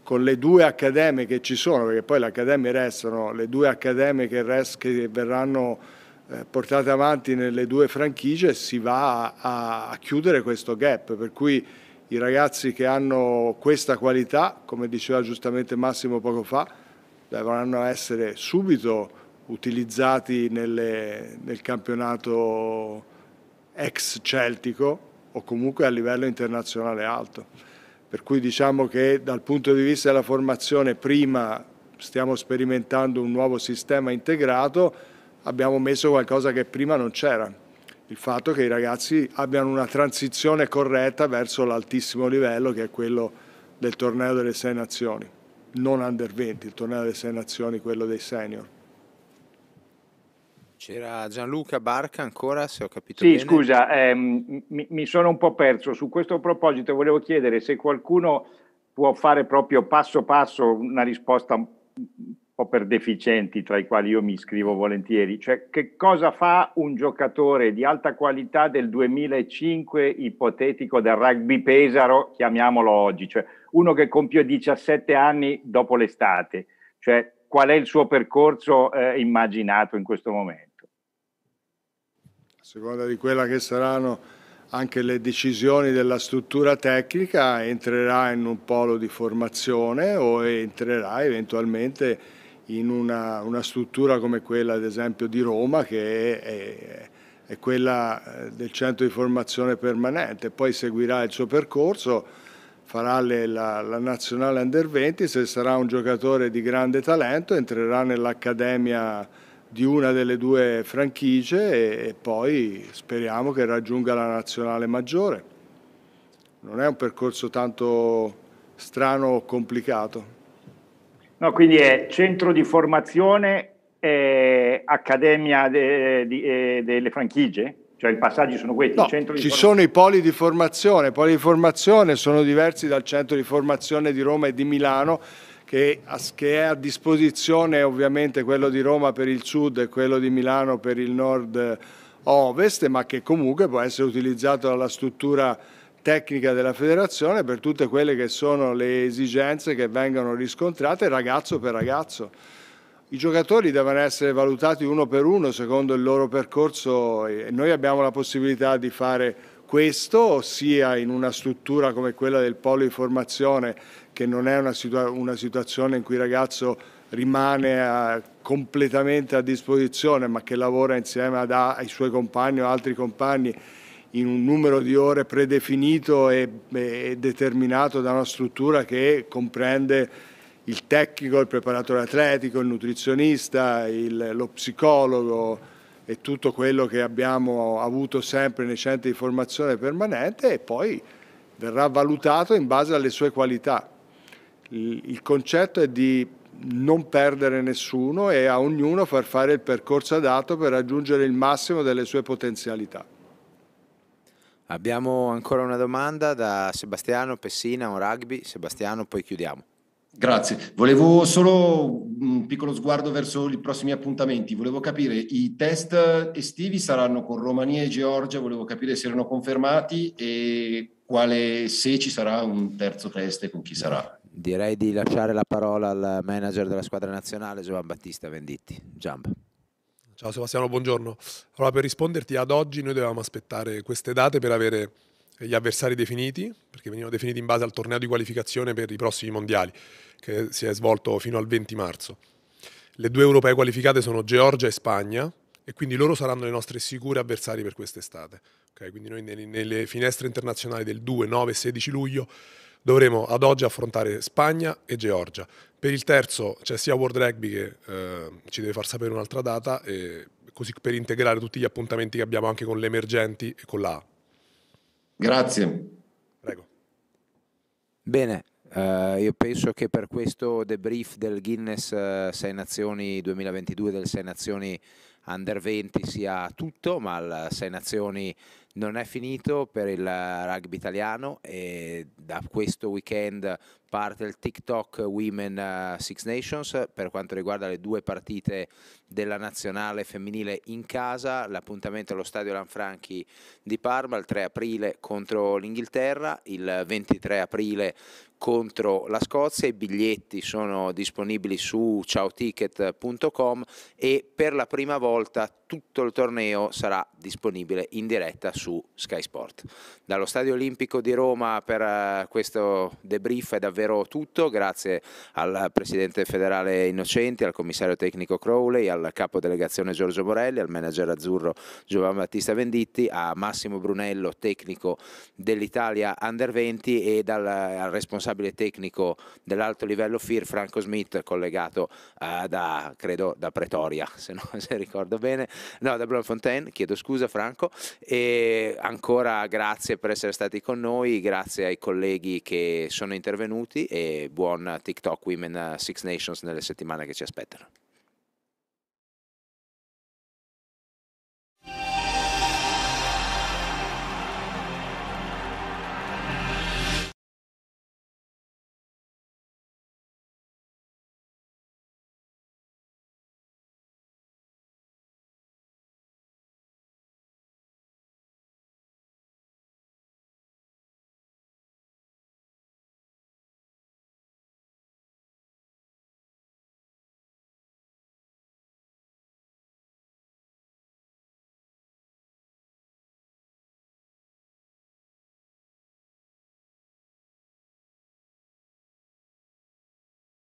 con le due accademie che ci sono, perché poi le accademie restano, le due accademie che, rest, che verranno eh, portate avanti nelle due franchigie, si va a, a, chiudere questo gap, per cui i ragazzi che hanno questa qualità, come diceva giustamente Massimo poco fa, dovranno essere subito utilizzati nelle, nel campionato ex celtico o comunque a livello internazionale alto per cui diciamo che dal punto di vista della formazione prima stiamo sperimentando un nuovo sistema integrato, abbiamo messo qualcosa che prima non c'era, il fatto che i ragazzi abbiano una transizione corretta verso l'altissimo livello che è quello del torneo delle sei nazioni, non under 20, il torneo delle sei nazioni, quello dei senior. C'era Gianluca Barca ancora, se ho capito sì, bene. Sì, scusa, ehm, mi, mi sono un po' perso. Su questo proposito volevo chiedere se qualcuno può fare proprio passo passo una risposta un po' per deficienti, tra i quali io mi iscrivo volentieri. Cioè, che cosa fa un giocatore di alta qualità del 2005, ipotetico, del rugby Pesaro, chiamiamolo oggi? Cioè, uno che compie 17 anni dopo l'estate. Cioè, qual è il suo percorso eh, immaginato in questo momento? seconda di quella che saranno anche le decisioni della struttura tecnica, entrerà in un polo di formazione o entrerà eventualmente in una, una struttura come quella ad esempio di Roma che è, è quella eh, del centro di formazione permanente, poi seguirà il suo percorso farà le, la, la, nazionale under 20, se sarà un giocatore di grande talento entrerà nell'accademia di una delle due franchigie e, e poi speriamo che raggiunga la nazionale maggiore. Non è un percorso tanto strano o complicato. No, quindi è centro di formazione e accademia de, de, de, delle franchigie? Cioè i passaggi sono questi? No, ci sono i poli di formazione, i poli di formazione sono diversi dal centro di formazione di Roma e di Milano che, che, è a disposizione ovviamente quello di Roma per il sud e quello di Milano per il nord ovest, ma che comunque può essere utilizzato dalla struttura tecnica della federazione per tutte quelle che sono le esigenze che vengono riscontrate ragazzo per ragazzo. I giocatori devono essere valutati uno per uno secondo il loro percorso e noi abbiamo la possibilità di fare questo, ossia in una struttura come quella del polo di formazione che non è una, situa una situazione in cui il ragazzo rimane a, eh, completamente a disposizione ma che lavora insieme ad, ai suoi compagni o altri compagni in un numero di ore predefinito e, e determinato da una struttura che comprende il tecnico, il preparatore atletico, il nutrizionista, il, lo psicologo e tutto quello che abbiamo avuto sempre nei centri di formazione permanente e poi verrà valutato in base alle sue qualità il concetto è di non perdere nessuno e a ognuno far fare il percorso adatto per raggiungere il massimo delle sue potenzialità. Abbiamo ancora una domanda da Sebastiano Pessina, un rugby. Sebastiano, poi chiudiamo. Grazie, volevo solo un piccolo sguardo verso i prossimi appuntamenti, volevo capire i test estivi saranno con Romania e Georgia, volevo capire se erano confermati e quale, se ci sarà un terzo test e con chi sarà. Direi di lasciare la parola al manager della squadra nazionale Giovan Battista Venditti. Giamb. Ciao Sebastiano, buongiorno. Allora, per risponderti ad oggi noi dovevamo aspettare queste date per avere gli avversari definiti, perché venivano definiti in base al torneo di qualificazione per i prossimi mondiali, che si è svolto fino al 20 marzo. Le due europee qualificate sono Georgia e Spagna, e quindi loro saranno le nostre sicure avversari per quest'estate. Okay? Quindi noi nelle finestre internazionali del 2, 9 e 16 luglio dovremo ad oggi affrontare Spagna e Georgia. Per il terzo c'è sia World Rugby che eh, ci deve far sapere un'altra data, così per integrare tutti gli appuntamenti che abbiamo anche con le emergenti e con la A. Grazie. Prego. Bene, Uh, io penso che per questo debrief del Guinness uh, eh, 6 Nazioni 2022 del 6 Nazioni Under 20 sia tutto, ma il 6 Nazioni non è finito per il rugby italiano e da questo weekend parte il TikTok Women eh, Six Nations per quanto riguarda le due partite della nazionale femminile in casa, l'appuntamento allo stadio Lanfranchi di Parma il 3 aprile contro l'Inghilterra, il 23 aprile contro la Scozia, i biglietti sono disponibili su ciaoticket.com e per la prima volta tutto il torneo sarà disponibile in diretta su Sky Sport. Dallo Stadio Olimpico di Roma per eh, questo debrief è davvero tutto, grazie al Presidente federale Innocenti, al Commissario tecnico Crowley, al Capo Delegazione Giorgio Morelli, al Manager Azzurro Giovanni Battista Venditti, a Massimo Brunello, tecnico dell'Italia Under 20 e dal, al responsabile tecnico dell'alto livello FIR Franco Smith collegato eh, da, credo, da Pretoria, se, no, se ricordo bene no, da Bloemfontein, chiedo scusa Franco, e ancora grazie per essere stati con noi, grazie ai colleghi che sono intervenuti e buon TikTok Women eh, Six Nations nelle settimane che ci aspettano.